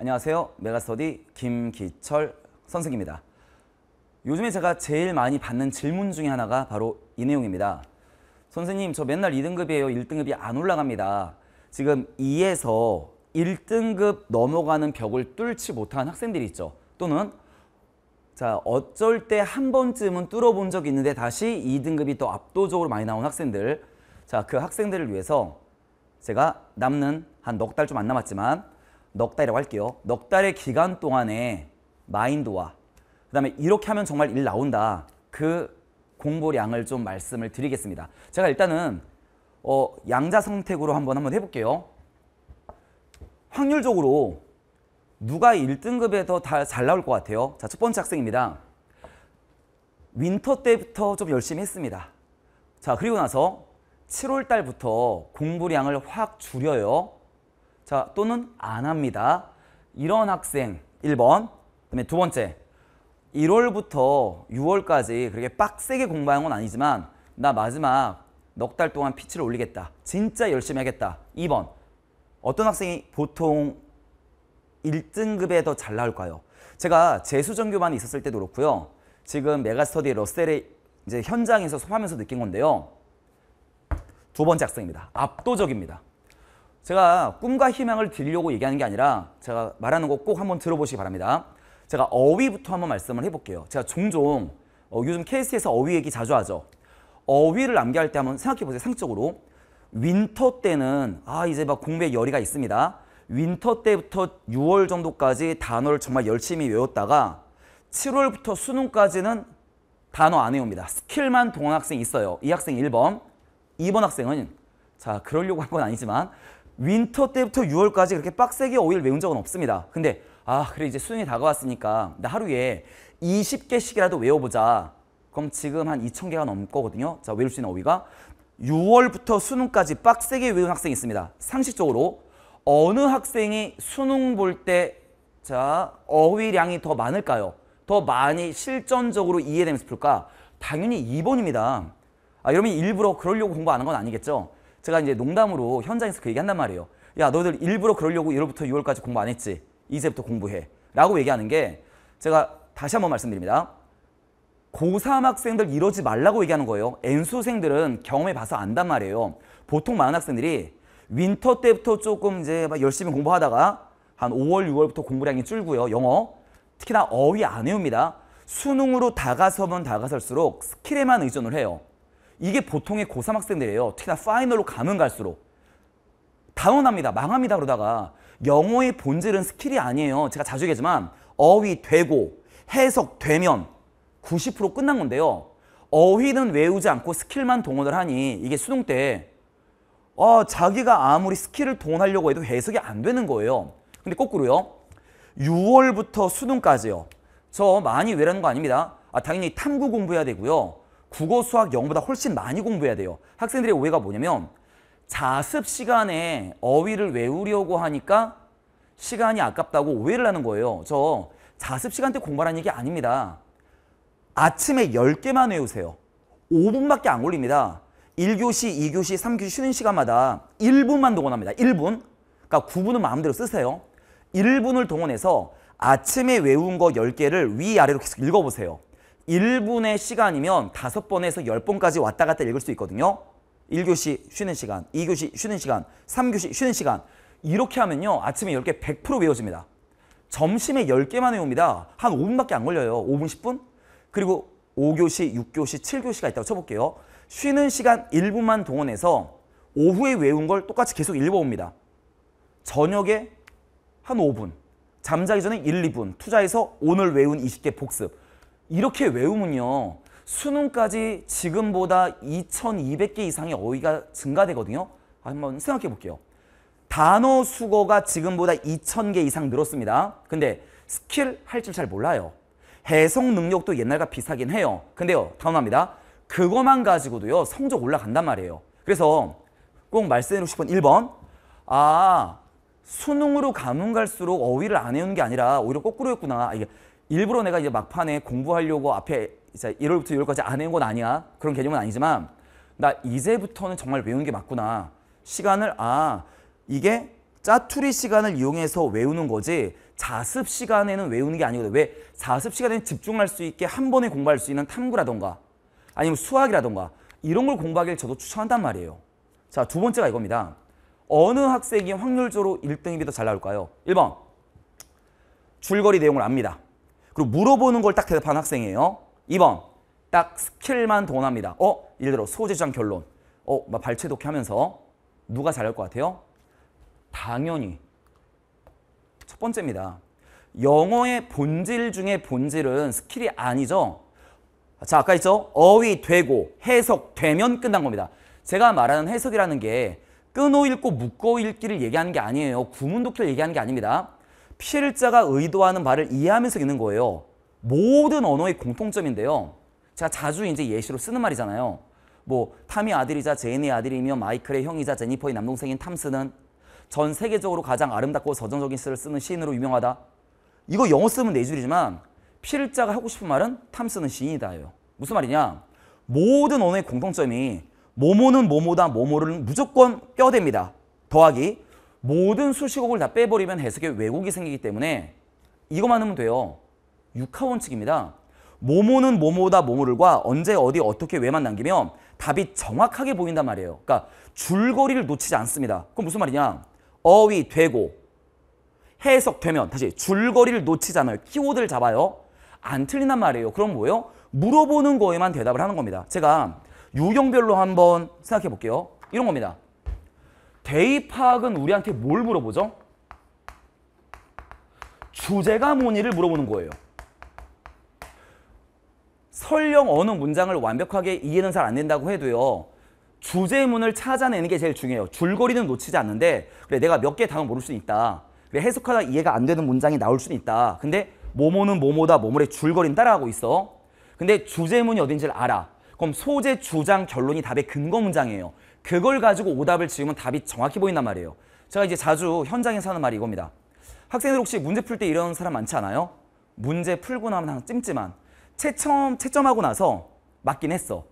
안녕하세요. 메가스터디 김기철 선생입니다. 요즘에 제가 제일 많이 받는 질문 중에 하나가 바로 이 내용입니다. 선생님, 저 맨날 2등급이에요. 1등급이 안 올라갑니다. 지금 2에서 1등급 넘어가는 벽을 뚫지 못한 학생들이 있죠. 또는 자 어쩔 때 한 번쯤은 뚫어본 적이 있는데 다시 2등급이 더 압도적으로 많이 나온 학생들 자그 학생들을 위해서 제가 남는 한 넉 달 좀 안 남았지만 넉 달이라고 할게요. 넉 달의 기간 동안에 마인드와 그 다음에 이렇게 하면 정말 일 나온다. 그 공부량을 좀 말씀을 드리겠습니다. 제가 일단은 어, 양자 선택으로 한번 한번 해볼게요. 확률적으로 누가 1등급에 더 잘 나올 것 같아요? 자, 첫 번째 학생입니다. 윈터 때부터 좀 열심히 했습니다. 자, 그리고 나서 7월 달부터 공부량을 확 줄여요. 자, 또는 안 합니다. 이런 학생 1번. 그다음에 두 번째. 1월부터 6월까지 그렇게 빡세게 공부한 건 아니지만 나 마지막 넉 달 동안 피치를 올리겠다. 진짜 열심히 하겠다. 2번. 어떤 학생이 보통 1등급에 더 잘 나올까요? 제가 재수전교반이 있었을 때도 그렇고요. 지금 메가스터디 러셀의 이제 현장에서 수업하면서 느낀 건데요. 두 번째 학생입니다. 압도적입니다. 제가 꿈과 희망을 드리려고 얘기하는 게 아니라 제가 말하는 거 꼭 한번 들어보시기 바랍니다. 제가 어휘부터 한번 말씀을 해볼게요. 제가 종종 어, 요즘 KC에서 어휘 얘기 자주 하죠. 어휘를 암기할 때 한번 생각해보세요. 상적으로 윈터 때는 아 이제 막 공부에 열의가 있습니다. 윈터 때부터 6월 정도까지 단어를 정말 열심히 외웠다가 7월부터 수능까지는 단어 안 외웁니다. 스킬만 동한 학생 있어요. 이 학생 1번, 2번 학생은 자 그러려고 한 건 아니지만 윈터 때부터 6월까지 그렇게 빡세게 5일 외운 적은 없습니다. 근데 아 그래 이제 수능이 다가왔으니까 나 하루에 20개씩이라도 외워보자. 그럼 지금 한 2,000개가 넘거든요. 자 외울 수 있는 어휘가 6월부터 수능까지 빡세게 외운 학생이 있습니다. 상식적으로 어느 학생이 수능 볼 때자 어휘량이 더 많을까요? 더 많이 실전적으로 이해되면서 풀까? 당연히 2번입니다. 아, 여러분이 일부러 그러려고 공부 안한건 아니겠죠? 제가 이제 농담으로 현장에서 그 얘기 한단 말이에요. 야너들 일부러 그러려고 1월부터 6월까지 공부 안 했지. 이제부터 공부해. 라고 얘기하는 게 제가 다시 한번 말씀드립니다. 고3 학생들 이러지 말라고 얘기하는 거예요. N수생들은 경험해 봐서 안단 말이에요. 보통 많은 학생들이 윈터 때부터 조금 이제 막 열심히 공부하다가 한 5월, 6월부터 공부량이 줄고요. 영어. 특히나 어휘 안 외웁니다. 수능으로 다가서면 다가설수록 스킬에만 의존을 해요. 이게 보통의 고3 학생들이에요. 특히나 파이널로 가면 갈수록. 당원합니다. 망합니다. 그러다가 영어의 본질은 스킬이 아니에요. 제가 자주 얘기하지만 어휘 되고 해석 되면 90% 끝난 건데요. 어휘는 외우지 않고 스킬만 동원을 하니 이게 수능 때 어, 자기가 아무리 스킬을 동원하려고 해도 해석이 안 되는 거예요. 근데 거꾸로요. 6월부터 수능까지요. 저 많이 외라는 거 아닙니다. 아, 당연히 탐구 공부해야 되고요. 국어, 수학, 영어보다 훨씬 많이 공부해야 돼요. 학생들의 오해가 뭐냐면 자습 시간에 어휘를 외우려고 하니까 시간이 아깝다고 오해를 하는 거예요. 저 자습 시간 때 공부하라는 얘기 아닙니다. 아침에 10개만 외우세요. 5분밖에 안 걸립니다. 1교시, 2교시, 3교시 쉬는 시간마다 1분만 동원합니다. 1분. 그러니까 9분은 마음대로 쓰세요. 1분을 동원해서 아침에 외운 거 10개를 위아래로 계속 읽어보세요. 1분의 시간이면 5번에서 10번까지 왔다 갔다 읽을 수 있거든요. 1교시 쉬는 시간, 2교시 쉬는 시간, 3교시 쉬는 시간 이렇게 하면요. 아침에 10개 100% 외워집니다. 점심에 10개만 외웁니다. 한 5분밖에 안 걸려요. 5분, 10분? 그리고 5교시, 6교시, 7교시가 있다고 쳐볼게요. 쉬는 시간 1분만 동원해서 오후에 외운 걸 똑같이 계속 읽어봅니다. 저녁에 한 5분, 잠자기 전에 1, 2분, 투자해서 오늘 외운 20개 복습. 이렇게 외우면요. 수능까지 지금보다 2,200개 이상의 어휘가 증가되거든요. 한번 생각해 볼게요. 단어 수거가 지금보다 2,000개 이상 늘었습니다. 근데 스킬 할 줄 잘 몰라요. 해석 능력도 옛날과 비슷하긴 해요. 근데요, 다운합니다. 그것만 가지고도요, 성적 올라간단 말이에요. 그래서 꼭 말씀드리고 싶은 1번. 아, 수능으로 가면 갈수록 어휘를 안외우게 아니라 오히려 거꾸로였구나. 아, 이게 일부러 내가 이제 막판에 공부하려고 앞에 이제 1월부터 6월까지 안 해온 건 아니야. 그런 개념은 아니지만 나 이제부터는 정말 외우는 게 맞구나. 시간을 아 이게 짜투리 시간을 이용해서 외우는 거지 자습 시간에는 외우는 게 아니거든. 왜? 자습 시간에는 집중할 수 있게 한 번에 공부할 수 있는 탐구라던가 아니면 수학이라던가 이런 걸 공부하길 저도 추천한단 말이에요. 자, 두 번째가 이겁니다. 어느 학생이 확률적으로 1등이 더 잘 나올까요? 1번, 줄거리 내용을 압니다. 그리고 물어보는 걸 딱 대답한 학생이에요. 2번. 딱 스킬만 동원합니다. 어? 예를 들어 소호제장 결론. 어? 막 발췌독해 하면서 누가 잘할 것 같아요? 당연히 첫 번째입니다. 영어의 본질 중에 본질은 스킬이 아니죠. 자, 아까 있죠? 어휘, 되고, 해석, 되면 끝난 겁니다. 제가 말하는 해석이라는 게 끊어 읽고 묶어 읽기를 얘기하는 게 아니에요. 구문 독해를 얘기하는 게 아닙니다. 필자가 의도하는 말을 이해하면서 읽는 거예요. 모든 언어의 공통점인데요. 제가 자주 이제 예시로 쓰는 말이잖아요. 뭐 탐이 아들이자 제인의 아들이며 마이클의 형이자 제니퍼의 남동생인 탐스는 전 세계적으로 가장 아름답고 서정적인 시를 쓰는 시인으로 유명하다. 이거 영어 쓰면 네 줄이지만 피자가 하고 싶은 말은 탐스는 시인이다예요. 무슨 말이냐? 모든 언어의 공통점이 모모는 모모다 모모를 무조건 껴댑니다. 더하기 모든 수식어를다 빼버리면 해석에 왜곡이 생기기 때문에 이거만 하면 돼요. 육하원칙입니다. 모모는 모모다 모모를과 언제 어디 어떻게 왜만 남기면 답이 정확하게 보인단 말이에요. 그러니까 줄거리를 놓치지 않습니다. 그럼 무슨 말이냐? 어휘, 되고, 해석되면 다시 줄거리를 놓치잖아요. 키워드를 잡아요. 안 틀린단 말이에요. 그럼 뭐예요? 물어보는 거에만 대답을 하는 겁니다. 제가 유형별로 한번 생각해 볼게요. 이런 겁니다. 대입 파악은 우리한테 뭘 물어보죠? 주제가 뭐니를 물어보는 거예요. 설령 어느 문장을 완벽하게 이해는 잘 안 된다고 해도요. 주제문을 찾아내는 게 제일 중요해요. 줄거리는 놓치지 않는데 그래 내가 몇개 단어 모를 수 있다. 그래 해석하다 이해가 안 되는 문장이 나올 수 있다. 근데 모모는 모모다 모모래 줄거리는 따라하고 있어. 근데 주제문이 어딘지를 알아. 그럼 소재, 주장, 결론이 답의 근거 문장이에요. 그걸 가지고 오답을 지으면 답이 정확히 보인단 말이에요. 제가 이제 자주 현장에서 하는 말이 이겁니다. 학생들 혹시 문제 풀 때 이런 사람 많지 않아요? 문제 풀고 나면 항상 찜찜한. 채점, 채점하고 나서 맞긴 했어.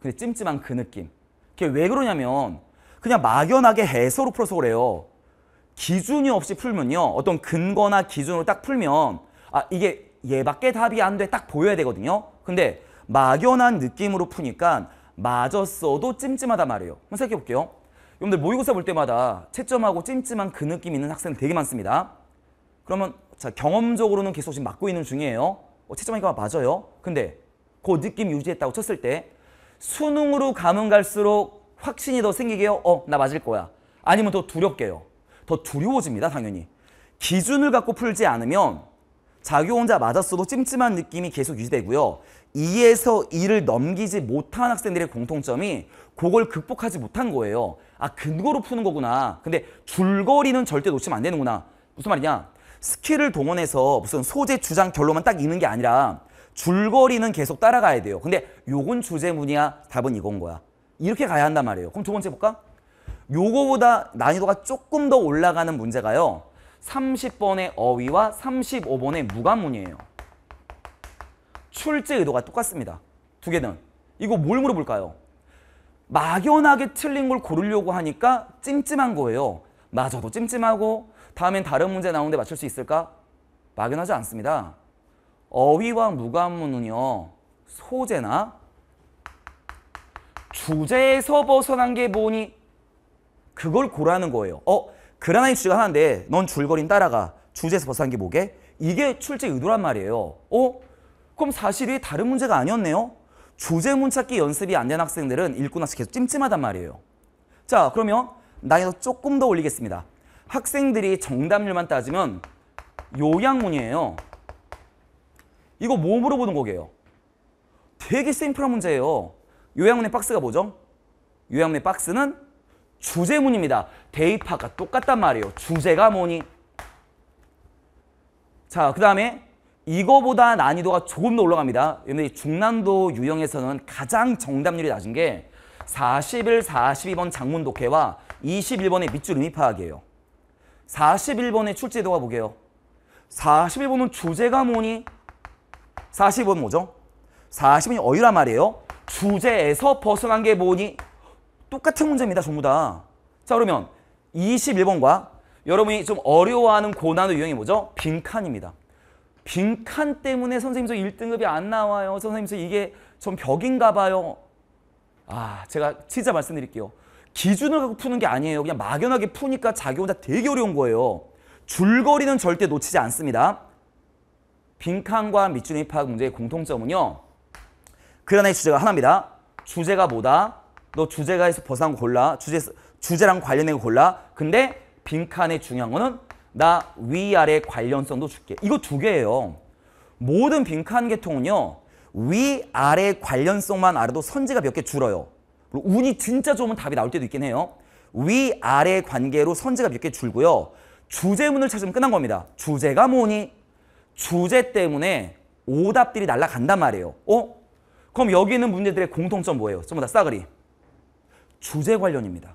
근데 찜찜한 그 느낌. 그게 왜 그러냐면 그냥 막연하게 해서로 풀어서 그래요. 기준이 없이 풀면요. 어떤 근거나 기준으로 딱 풀면 아 이게 얘밖에 답이 안 돼 딱 보여야 되거든요. 근데 막연한 느낌으로 푸니까 맞았어도 찜찜하다 말이에요. 한번 생각해 볼게요. 여러분들 모의고사 볼 때마다 채점하고 찜찜한 그 느낌 있는 학생 되게 많습니다. 그러면 자 경험적으로는 계속 지금 맞고 있는 중이에요. 어, 채점하니까 맞아요. 근데 그 느낌 유지했다고 쳤을 때 수능으로 가면 갈수록 확신이 더 생기게요. 어, 나 맞을 거야. 아니면 더 두렵게요. 더 두려워집니다, 당연히. 기준을 갖고 풀지 않으면 자기 혼자 맞았어도 찜찜한 느낌이 계속 유지되고요. 2에서 2를 넘기지 못한 학생들의 공통점이 그걸 극복하지 못한 거예요. 아, 근거로 푸는 거구나. 근데 줄거리는 절대 놓치면 안 되는구나. 무슨 말이냐? 스킬을 동원해서 무슨 소재, 주장, 결론만 딱 읽는 게 아니라 줄거리는 계속 따라가야 돼요. 근데 요건 주제문이야. 답은 이건 거야. 이렇게 가야 한단 말이에요. 그럼 두 번째 볼까? 요거보다 난이도가 조금 더 올라가는 문제가요. 30번의 어휘와 35번의 무관문이에요. 출제 의도가 똑같습니다. 두 개는. 이거 뭘 물어볼까요? 막연하게 틀린 걸 고르려고 하니까 찜찜한 거예요. 맞아도 찜찜하고 다음엔 다른 문제 나오는데 맞출 수 있을까? 막연하지 않습니다. 어휘와 무관문은요. 소재나 주제에서 벗어난 게 뭐니? 그걸 고라는 거예요. 어? 그라나이 주제가 하나인데 넌 줄거린 따라가. 주제에서 벗어난 게 뭐게? 이게 출제 의도란 말이에요. 어? 그럼 사실이 다른 문제가 아니었네요. 주제문 찾기 연습이 안 된 학생들은 읽고 나서 계속 찜찜하단 말이에요. 자 그러면 난이도 조금 더 올리겠습니다. 학생들이 정답률만 따지면 요양문이에요. 이거 뭐물어 보는 거이요 되게 심플한 문제예요. 요양문의 박스가 뭐죠? 요양문의 박스는 주제문입니다. 대입학과 똑같단 말이에요. 주제가 뭐니? 자, 그 다음에 이거보다 난이도가 조금 더 올라갑니다. 여러분 중난도 유형에서는 가장 정답률이 낮은 게 41, 42번 장문 독해와 21번의 밑줄 의미 파악이에요. 41번의 출제도가 보게요. 41번은 주제가 뭐니? 40번 뭐죠? 40번이 어휘란 말이에요. 주제에서 벗어난 게 뭐니? 똑같은 문제입니다. 전부 다. 자 그러면 21번과 여러분이 좀 어려워하는 고난의 유형이 뭐죠? 빈칸입니다. 빈칸 때문에 선생님 저 1등급이 안 나와요. 선생님 저 이게 좀 벽인가 봐요. 아 제가 진짜 말씀드릴게요. 기준을 갖고 푸는 게 아니에요. 그냥 막연하게 푸니까 자기 혼자 되게 어려운 거예요. 줄거리는 절대 놓치지 않습니다. 빈칸과 밑줄이 파악 문제의 공통점은요. 그하나 주제가 하나입니다. 주제가 뭐다? 너 주제가에서 벗어난 거 골라. 주제, 주제랑 관련된 거 골라. 근데 빈칸의 중요한 거는 나 위아래 관련성도 줄게. 이거 두 개예요. 모든 빈칸 계통은요. 위아래 관련성만 알아도 선지가 몇 개 줄어요. 운이 진짜 좋으면 답이 나올 때도 있긴 해요. 위아래 관계로 선지가 몇 개 줄고요. 주제문을 찾으면 끝난 겁니다. 주제가 뭐니? 주제 때문에 오답들이 날라간단 말이에요. 어? 그럼 여기 있는 문제들의 공통점 뭐예요? 전부 다 싸그리. 주제 관련입니다.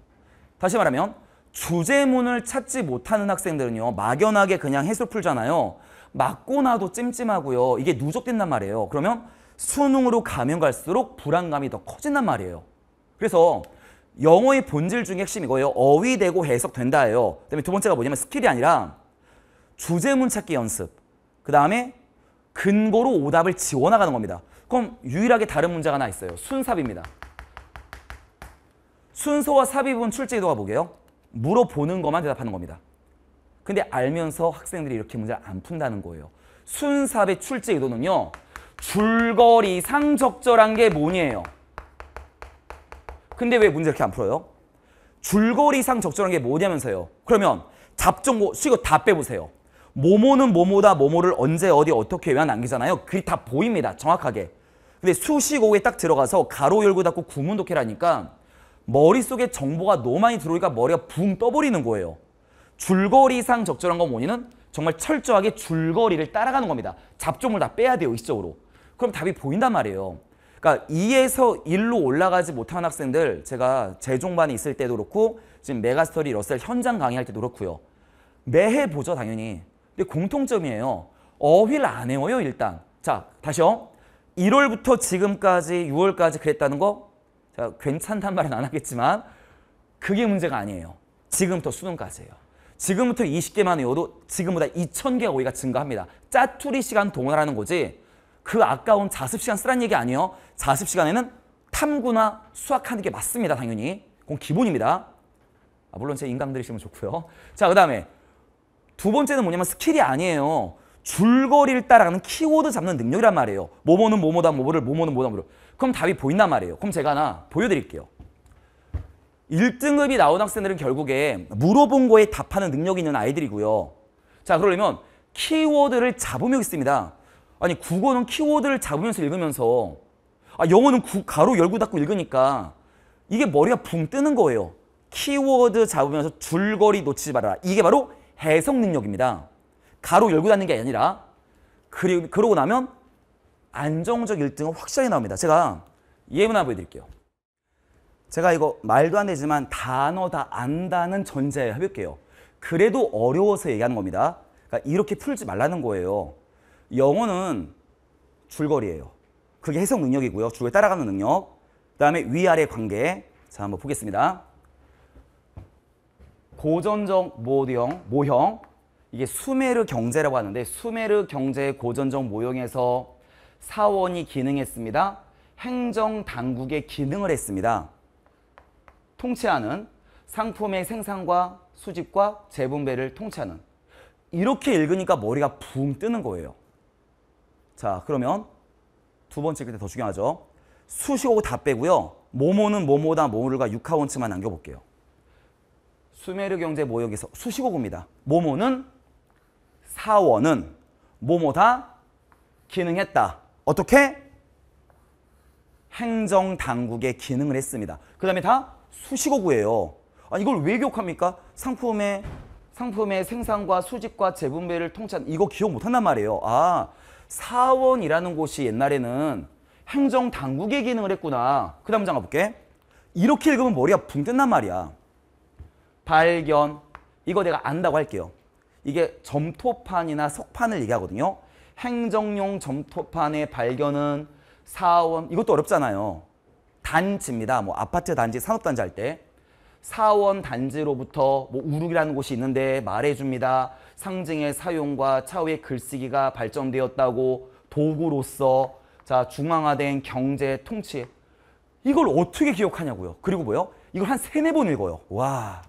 다시 말하면 주제문을 찾지 못하는 학생들은요 막연하게 그냥 해수 풀잖아요 맞고 나도 찜찜하고요 이게 누적된단 말이에요 그러면 수능으로 가면 갈수록 불안감이 더 커진단 말이에요 그래서 영어의 본질 중에 핵심 이거예요 어휘되고 해석된다예요 그다음에 두 번째가 뭐냐면 스킬이 아니라 주제문 찾기 연습 그 다음에 근거로 오답을 지워나가는 겁니다 그럼 유일하게 다른 문제가 하나 있어요 순삽입니다 순서와 삽입은 출제 도가 보게요 물어보는 것만 대답하는 겁니다. 근데 알면서 학생들이 이렇게 문제를 안 푼다는 거예요. 순삽의 출제 의도는요. 줄거리 상적절한 게 뭐니에요. 근데 왜 문제 이렇게 안 풀어요? 줄거리상 적절한 게 뭐냐면서요. 그러면 답정보 수익을 다 빼보세요. 모모는 모모다 모모를 언제 어디 어떻게 왜 남기잖아요. 그게 다 보입니다. 정확하게. 근데 수식어에 딱 들어가서 가로 열고 닫고 구문 독해라니까 머릿속에 정보가 너무 많이 들어오니까 머리가 붕 떠버리는 거예요. 줄거리상 적절한 건 뭐냐면 정말 철저하게 줄거리를 따라가는 겁니다. 잡종을 다 빼야 돼요, 의식적으로. 그럼 답이 보인단 말이에요. 그러니까 2에서 1로 올라가지 못한 학생들 제가 재종반에 있을 때도 그렇고 지금 메가스터리 러셀 현장 강의할 때도 그렇고요. 매해 보죠, 당연히. 근데 공통점이에요. 어휘를 안외요 일단. 자, 다시요. 1월부터 지금까지 6월까지 그랬다는 거 제가 괜찮단 말은 안 하겠지만 그게 문제가 아니에요. 지금부터 수능까지예요. 지금부터 20개만 외워도 지금보다 2,000개 오이가 증가합니다. 짜투리 시간 동원하라는 거지 그 아까운 자습 시간 쓰란 얘기 아니에요. 자습 시간에는 탐구나 수학하는 게 맞습니다. 당연히. 그건 기본입니다. 아, 물론 제인강들으시면 좋고요. 자, 그 다음에 두 번째는 뭐냐면 스킬이 아니에요. 줄거리 를따라가는 키워드 잡는 능력이란 말이에요. 뭐뭐는 뭐뭐다 뭐뭐를 뭐뭐는 뭐다 뭐를. 그럼 답이 보인단 말이에요. 그럼 제가 하나 보여드릴게요. 1등급이 나온 학생들은 결국에 물어본 거에 답하는 능력이 있는 아이들이고요. 자 그러려면 키워드를 잡으면 있습니다. 아니 국어는 키워드를 잡으면서 읽으면서 아 영어는 구, 가로 열고 닫고 읽으니까 이게 머리가 붕 뜨는 거예요. 키워드 잡으면서 줄거리 놓치지 말아라. 이게 바로 해석 능력입니다. 가로 열고 닫는 게 아니라 그리, 그러고 나면 안정적 1등은 확실하게 나옵니다. 제가 예문 하나 보여드릴게요. 제가 이거 말도 안 되지만 단어 다 안다는 전제에 해볼게요. 그래도 어려워서 얘기하는 겁니다. 그러니까 이렇게 풀지 말라는 거예요. 영어는 줄거리예요. 그게 해석 능력이고요. 줄을 따라가는 능력. 그 다음에 위아래 관계. 자, 한번 보겠습니다. 고전적 모형, 모형. 이게 수메르 경제라고 하는데 수메르 경제의 고전적 모형에서 사원이 기능했습니다. 행정당국의 기능을 했습니다. 통치하는 상품의 생산과 수집과 재분배를 통치하는 이렇게 읽으니까 머리가 붕 뜨는 거예요. 자 그러면 두 번째 그때 더 중요하죠. 수시고 다 빼고요. 모모는 모모다 모모를과 육하원치만 남겨볼게요. 수메르 경제 모역에서 수시고입니다 모모는 사원은 모모다 기능했다. 어떻게? 행정당국의 기능을 했습니다. 그 다음에 다 수식어구예요. 아, 이걸 왜 기억합니까? 상품의, 상품의 생산과 수집과 재분배를 통치 이거 기억 못한단 말이에요. 아, 사원이라는 곳이 옛날에는 행정당국의 기능을 했구나. 그 다음 장 가볼게. 이렇게 읽으면 머리가 붕 뜬단 말이야. 발견. 이거 내가 안다고 할게요. 이게 점토판이나 석판을 얘기하거든요. 행정용 점토판의 발견은 사원 이것도 어렵잖아요. 단지입니다. 뭐 아파트 단지, 산업 단지 할 때 사원 단지로부터 뭐 우룩이라는 곳이 있는데 말해줍니다. 상징의 사용과 차후의 글쓰기가 발전되었다고 도구로서 자 중앙화된 경제 통치 이걸 어떻게 기억하냐고요. 그리고 뭐요? 이걸 한 세네 번 읽어요. 와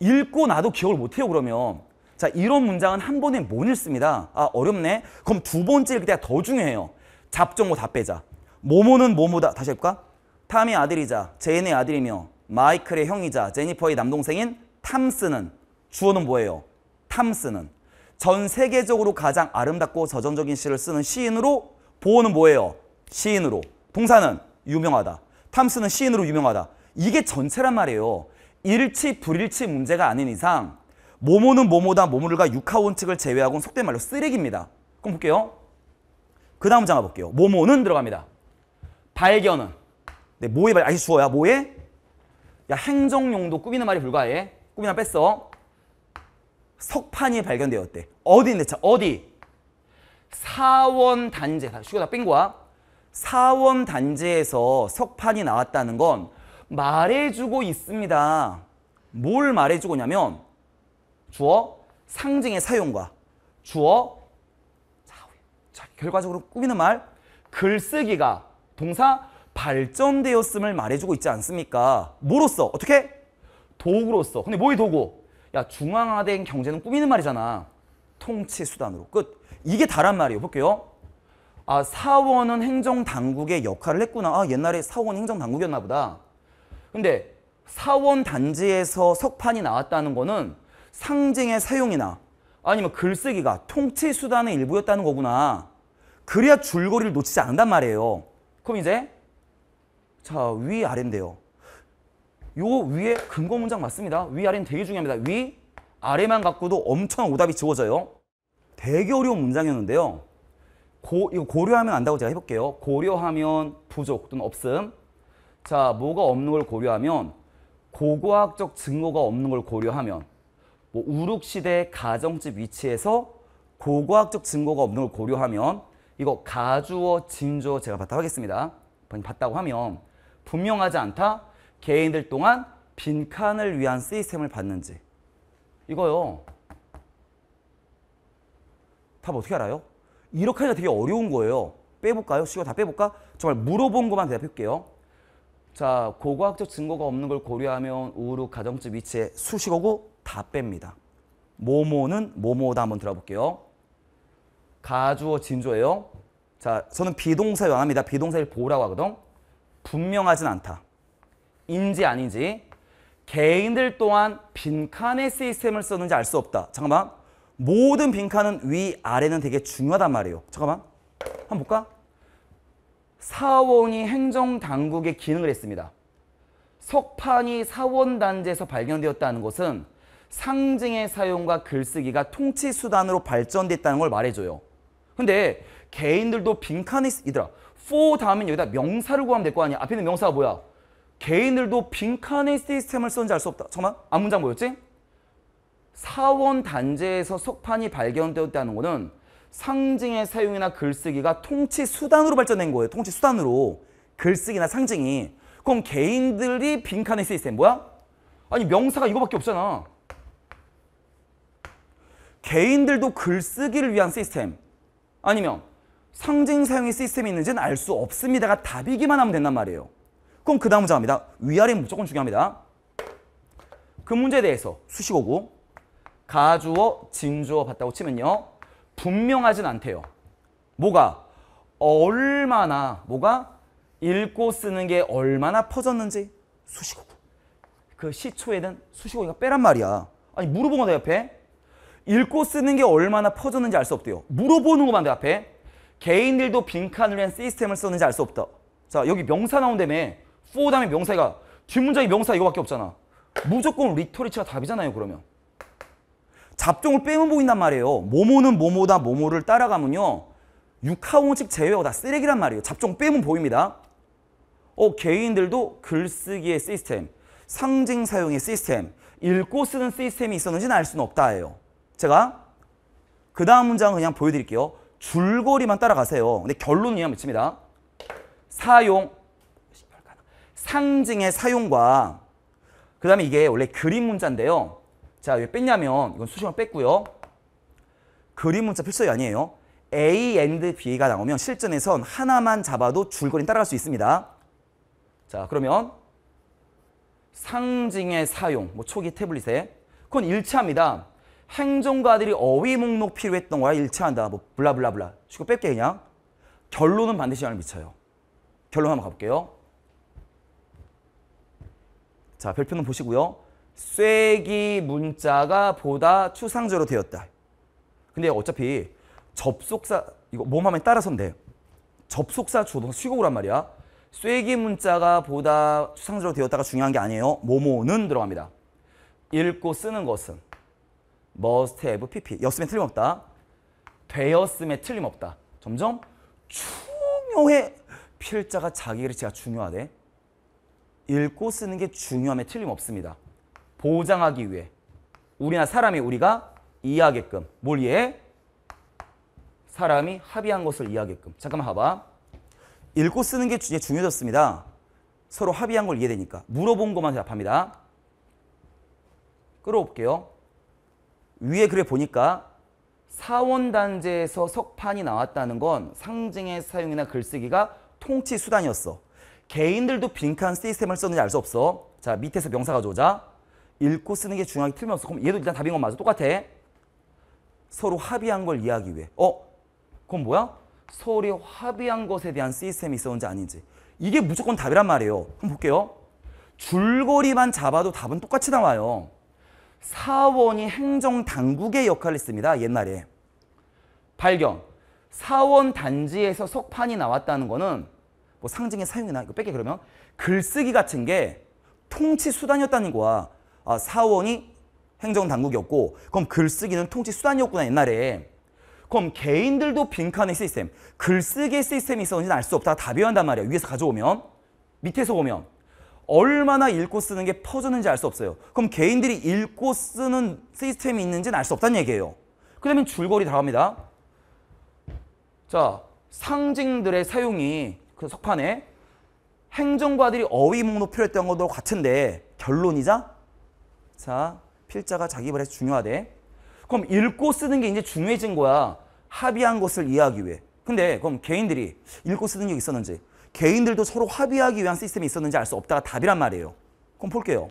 읽고 나도 기억을 못해요 그러면 자, 이런 문장은 한 번에 못 읽습니다. 아, 어렵네. 그럼 두 번째 읽을 때가 더 중요해요. 잡종모 다 빼자. 모모는 모모다. 다시 해볼까? 탐의 아들이자 제인의 아들이며 마이클의 형이자 제니퍼의 남동생인 탐스는 주어는 뭐예요? 탐스는 전 세계적으로 가장 아름답고 저전적인 시를 쓰는 시인으로 보호는 뭐예요? 시인으로 동사는 유명하다 탐스는 시인으로 유명하다 이게 전체란 말이에요 일치 불일치 문제가 아닌 이상 모모는 모모다 모모를가유카원칙을 제외하고는 속된 말로 쓰레기입니다. 그럼 볼게요. 그 다음 장가 볼게요. 모모는 들어갑니다. 발견은 네, 뭐에 발, 아시 주어야 뭐에? 야 행정용도 꾸미는 말이 불가해. 꾸미나 뺐어. 석판이 발견되었대. 어디 있는데? 어디? 사원 단지. 슈가 다 뺀 거야. 사원 단지에서 석판이 나왔다는 건 말해주고 있습니다. 뭘 말해주고냐면 주어 상징의 사용과 주어 자, 결과적으로 꾸미는 말 글쓰기가 동사 발전되었음을 말해주고 있지 않습니까? 뭐로써? 어떻게? 도구로써. 근데 뭐의 도구? 야 중앙화된 경제는 꾸미는 말이잖아. 통치 수단으로 끝. 이게 다란 말이에요. 볼게요. 아 사원은 행정당국의 역할을 했구나. 아 옛날에 사원 행정당국이었나 보다. 근데 사원 단지에서 석판이 나왔다는 거는 상징의 사용이나 아니면 글쓰기가 통치 수단의 일부였다는 거구나. 그래야 줄거리를 놓치지 않는단 말이에요. 그럼 이제 자 위아래인데요. 요 위에 근거 문장 맞습니다. 위아래는 되게 중요합니다. 위, 아래만 갖고도 엄청 오답이 지워져요. 되게 어려운 문장이었는데요. 고, 이거 고려하면 안다고 제가 해볼게요. 고려하면 부족 또는 없음. 자, 뭐가 없는 걸 고려하면 고고학적 증거가 없는 걸 고려하면 뭐 우룩시대 가정집 위치에서 고고학적 증거가 없는 걸 고려하면 이거 가주어 진주어 제가 봤다고 하겠습니다. 봤다고 하면 분명하지 않다. 개인들 동안 빈칸을 위한 시스템을 받는지 이거요. 답 어떻게 알아요? 이렇게 하니까 되게 어려운 거예요. 빼볼까요? 시간 다 빼볼까? 정말 물어본 것만 대답할게요. 자, 고고학적 증거가 없는 걸 고려하면 우루 가정집 위치에 수식어고 다 뺍니다. 모모는 모모다 한번 들어볼게요. 가주어 진조예요. 자, 저는 비동사에 합니다 비동사를 보라고 하거든. 분명하진 않다. 인지 아닌지. 개인들 또한 빈칸의 시스템을 썼는지 알 수 없다. 잠깐만. 모든 빈칸은 위, 아래는 되게 중요하단 말이에요. 잠깐만. 한번 볼까? 사원이 행정당국의 기능을 했습니다. 석판이 사원단지에서 발견되었다는 것은 상징의 사용과 글쓰기가 통치 수단으로 발전됐다는 걸 말해줘요. 근데 개인들도 빈칸이 이더라. for 다음엔 여기다 명사를 구하면 될 거 아니야. 앞에 있는 명사가 뭐야? 개인들도 빈칸의 시스템을 썼는지 알 수 없다. 잠깐만. 앞 문장 뭐였지? 사원 단지에서 석판이 발견되었다는 것은 상징의 사용이나 글쓰기가 통치 수단으로 발전된 거예요. 통치 수단으로. 글쓰기나 상징이. 그럼 개인들이 빈칸의 시스템 뭐야? 아니 명사가 이거밖에 없잖아. 개인들도 글쓰기를 위한 시스템 아니면 상징 사용의 시스템이 있는지는 알 수 없습니다가 답이기만 하면 된단 말이에요. 그럼 그 다음 문제입니다. 위아래 무조건 중요합니다. 그 문제에 대해서 수식어고 가주어, 진주어 봤다고 치면요. 분명하진 않대요. 뭐가 얼마나 뭐가 읽고 쓰는 게 얼마나 퍼졌는지 수식어고 그 시초에는 수식어가 빼란 말이야. 아니 물어본 거다 옆에 읽고 쓰는 게 얼마나 퍼졌는지 알 수 없대요. 물어보는 것만 돼 앞에. 개인들도 빈칸을 위한 시스템을 썼는지 알 수 없다. 자 여기 명사 나온다며. for 다음에 명사가 뒷문장이 명사 이거밖에 없잖아. 무조건 리터리치가 답이잖아요 그러면. 잡종을 빼면 보인단 말이에요. 모모는 모모다 모모를 따라가면요. 육하원칙 제외하고 다 쓰레기란 말이에요. 잡종 빼면 보입니다. 어, 개인들도 글쓰기의 시스템, 상징 사용의 시스템, 읽고 쓰는 시스템이 있었는지는 알 수는 없다예요. 제가 그 다음 문장 그냥 보여드릴게요. 줄거리만 따라가세요. 근데 결론은 이와 맺힙니다. 사용, 상징의 사용과 그 다음에 이게 원래 그림 문자인데요. 자, 왜 뺐냐면 이건 수식어 뺐고요. 그림 문자 필수이 아니에요. A and B가 나오면 실전에선 하나만 잡아도 줄거리 따라갈 수 있습니다. 자, 그러면 상징의 사용, 뭐 초기 태블릿에 그건 일치합니다. 행정가들이 어휘 목록 필요했던 거와 일치한다. 뭐 블라블라블라. 쉽고 뺄게 그냥. 결론은 반드시 영향을 미쳐요. 결론 한번 가볼게요. 자, 별표는 보시고요. 쐐기 문자가 보다 추상적으로 되었다. 근데 어차피 접속사, 이거 몸하면 따라서인데 접속사 주어동쉬 수고란 말이야. 쐐기 문자가 보다 추상적으로 되었다가 중요한 게 아니에요. 모모는 들어갑니다. 읽고 쓰는 것은. must have pp. 였으면 틀림없다. 되었음에 틀림없다. 점점 중요해. 필자가 자기를 제가 중요하대. 읽고 쓰는 게 중요함에 틀림없습니다. 보장하기 위해 우리나 사람이 우리가 이해하게끔 뭘 이해? 사람이 합의한 것을 이해하게끔 잠깐만 봐봐. 읽고 쓰는 게 중요해졌습니다. 서로 합의한 걸 이해되니까 물어본 것만 대답합니다. 끌어올게요. 위에 글에 보니까 사원단지에서 석판이 나왔다는 건 상징의 사용이나 글쓰기가 통치 수단이었어. 개인들도 빈칸 시스템을 썼는지 알 수 없어. 자, 밑에서 명사 가져오자. 읽고 쓰는 게 중요하게 틀렸어 그럼 얘도 일단 답인 건 맞아. 똑같아. 서로 합의한 걸 이해하기 위해. 어? 그건 뭐야? 서울이 합의한 것에 대한 시스템이 있었는지 아닌지. 이게 무조건 답이란 말이에요. 한번 볼게요. 줄거리만 잡아도 답은 똑같이 나와요. 사원이 행정당국의 역할을 했습니다. 옛날에. 발견. 사원 단지에서 석판이 나왔다는 거는 뭐 상징의 사용이나 이거 뺄게 그러면 글쓰기 같은 게 통치 수단이었다는 거야. 아, 사원이 행정당국이었고 그럼 글쓰기는 통치 수단이었구나 옛날에. 그럼 개인들도 빈칸의 시스템, 글쓰기의 시스템이 있었는지는 알수 없다. 다 비한단 말이야. 위에서 가져오면, 밑에서 보면. 얼마나 읽고 쓰는 게 퍼졌는지 알 수 없어요. 그럼 개인들이 읽고 쓰는 시스템이 있는지는 알 수 없다는 얘기예요. 그러면 줄거리 들어갑니다. 자, 상징들의 사용이 그 석판에 행정과들이 어휘 목록표를 했던 것도 같은데 결론이자 자 필자가 자기 발에서 중요하대. 그럼 읽고 쓰는 게 이제 중요해진 거야. 합의한 것을 이해하기 위해. 근데 그럼 개인들이 읽고 쓰는 게 있었는지 개인들도 서로 합의하기 위한 시스템이 있었는지 알 수 없다가 답이란 말이에요. 그럼 볼게요.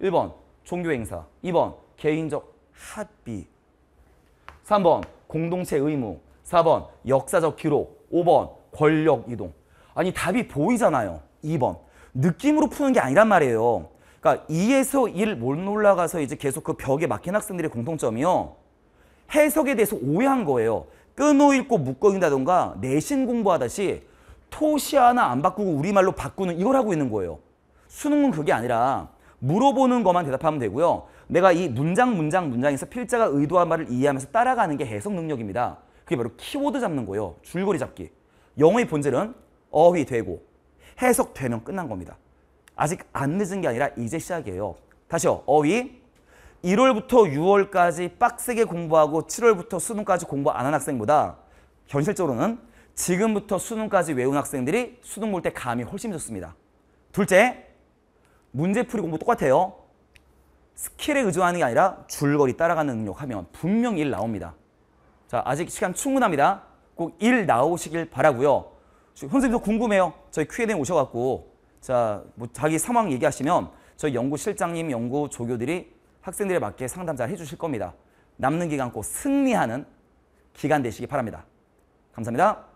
1번 종교 행사 2번 개인적 합의 3번 공동체 의무 4번 역사적 기록 5번 권력 이동 아니 답이 보이잖아요. 2번 느낌으로 푸는 게 아니란 말이에요. 그러니까 2에서 1 못 올라가서 이제 계속 그 벽에 막힌 학생들의 공통점이요. 해석에 대해서 오해한 거예요. 끊어 읽고 묶어 읽다던가 내신 공부하듯이 토시 하나 안 바꾸고 우리말로 바꾸는 이걸 하고 있는 거예요. 수능은 그게 아니라 물어보는 것만 대답하면 되고요. 내가 이 문장 문장 문장에서 필자가 의도한 말을 이해하면서 따라가는 게 해석 능력입니다. 그게 바로 키워드 잡는 거예요. 줄거리 잡기. 영어의 본질은 어휘 되고 해석되면 끝난 겁니다. 아직 안 늦은 게 아니라 이제 시작이에요. 다시요. 어휘, 1월부터 6월까지 빡세게 공부하고 7월부터 수능까지 공부 안 한 학생보다 현실적으로는 지금부터 수능까지 외운 학생들이 수능 볼 때 감이 훨씬 좋습니다. 둘째, 문제풀이 공부 똑같아요. 스킬에 의존하는 게 아니라 줄거리 따라가는 능력 하면 분명1 나옵니다. 자, 아직 시간 충분합니다. 꼭1 나오시길 바라고요. 선생님도 궁금해요. 저희 Q&A 오셔갖고 자, 뭐 자기 상황 얘기하시면 저희 연구 실장님, 연구 조교들이 학생들에 맞게 상담 잘 해주실 겁니다. 남는 기간 꼭 승리하는 기간 되시기 바랍니다. 감사합니다.